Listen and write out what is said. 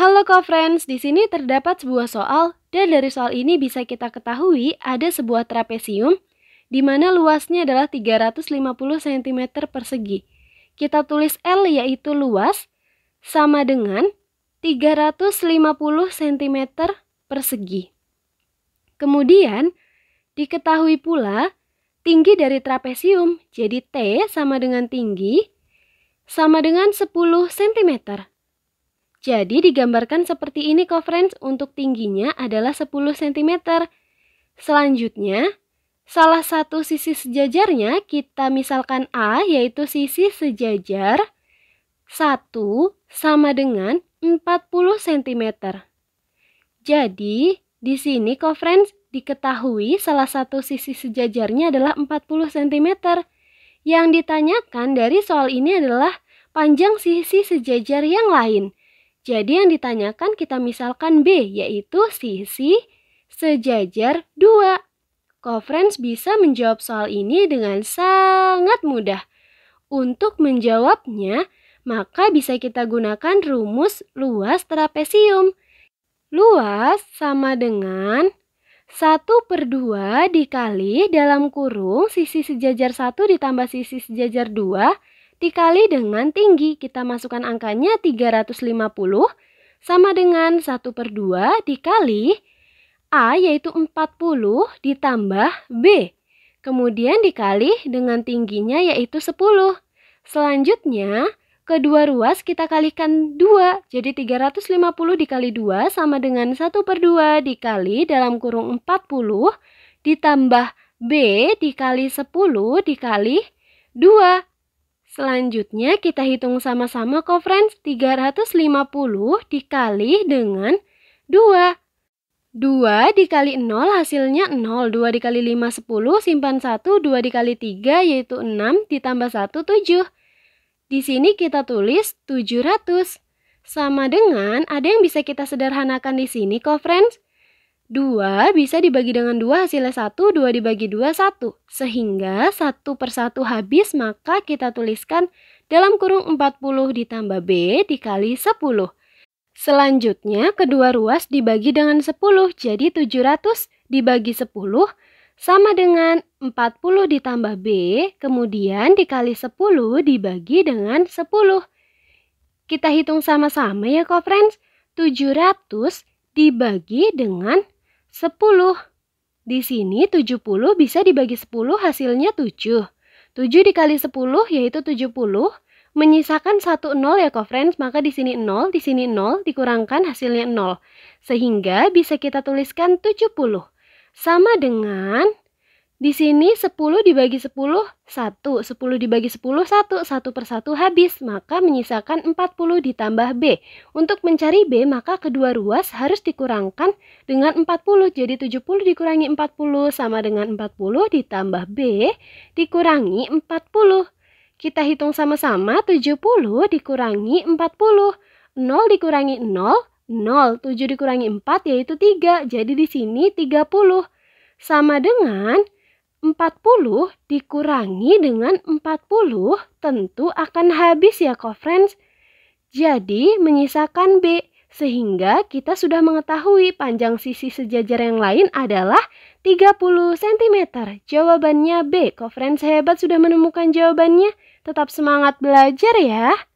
Halo co-friends, di sini terdapat sebuah soal dan dari soal ini bisa kita ketahui ada sebuah trapesium di mana luasnya adalah 350 cm persegi. Kita tulis L yaitu luas sama dengan 350 cm persegi. Kemudian diketahui pula tinggi dari trapesium, jadi T sama dengan tinggi sama dengan 10 cm. Jadi digambarkan seperti ini friends untuk tingginya adalah 10 cm. Selanjutnya, salah satu sisi sejajarnya kita misalkan A yaitu sisi sejajar 1 sama dengan 40 cm. Jadi, di sini friends diketahui salah satu sisi sejajarnya adalah 40 cm. Yang ditanyakan dari soal ini adalah panjang sisi sejajar yang lain – jadi yang ditanyakan kita misalkan B, yaitu sisi sejajar 2. Conference bisa menjawab soal ini dengan sangat mudah. Untuk menjawabnya, maka bisa kita gunakan rumus luas trapesium. Luas sama dengan 1 per 2 dikali dalam kurung sisi sejajar 1 ditambah sisi sejajar 2 dikali dengan tinggi. Kita masukkan angkanya 350 sama dengan 1 per 2 dikali A yaitu 40 ditambah B. Kemudian dikali dengan tingginya yaitu 10. Selanjutnya, kedua ruas kita kalikan 2. Jadi 350 dikali 2 sama dengan 1 per 2 dikali dalam kurung 40 ditambah B dikali 10 dikali 2. Selanjutnya kita hitung sama-sama kok friends 350 dikali dengan 2 2 dikali 0 hasilnya 0 2 dikali 5 10 simpan 1 2 dikali 3 yaitu 6 ditambah 1 7 Di sini kita tulis 700 Sama dengan ada yang bisa kita sederhanakan di sini kok friends 2 bisa dibagi dengan 2 hasilnya 1, 2 dibagi 2, 1. Sehingga 1 per 1 habis maka kita tuliskan dalam kurung 40 ditambah B dikali 10. Selanjutnya kedua ruas dibagi dengan 10 jadi 700 dibagi 10 sama dengan 40 ditambah B kemudian dikali 10 dibagi dengan 10. Kita hitung sama-sama ya co friends. 700 dibagi dengan 10. 10. Di sini 70 bisa dibagi 10 hasilnya 7. 7 dikali 10 yaitu 70. Menyisakan 1 0 ya ko friends, maka di sini 0, di sini 0, dikurangkan hasilnya 0. Sehingga bisa kita tuliskan 70. Sama dengan di sini 10 dibagi 10, 1. 10 dibagi 10, 1. 1 per 1 habis, maka menyisakan 40 ditambah B. Untuk mencari B, maka kedua ruas harus dikurangkan dengan 40. Jadi 70 dikurangi 40 sama dengan 40 ditambah B dikurangi 40. Kita hitung sama-sama 70 dikurangi 40. 0 dikurangi 0, 0, 7 dikurangi 4 yaitu 3. Jadi di sini 30 sama dengan 40 dikurangi dengan 40 tentu akan habis ya kok friends. Jadi menyisakan B sehingga kita sudah mengetahui panjang sisi sejajar yang lain adalah 30 cm. Jawabannya B. Kok friends hebat sudah menemukan jawabannya? Tetap semangat belajar ya.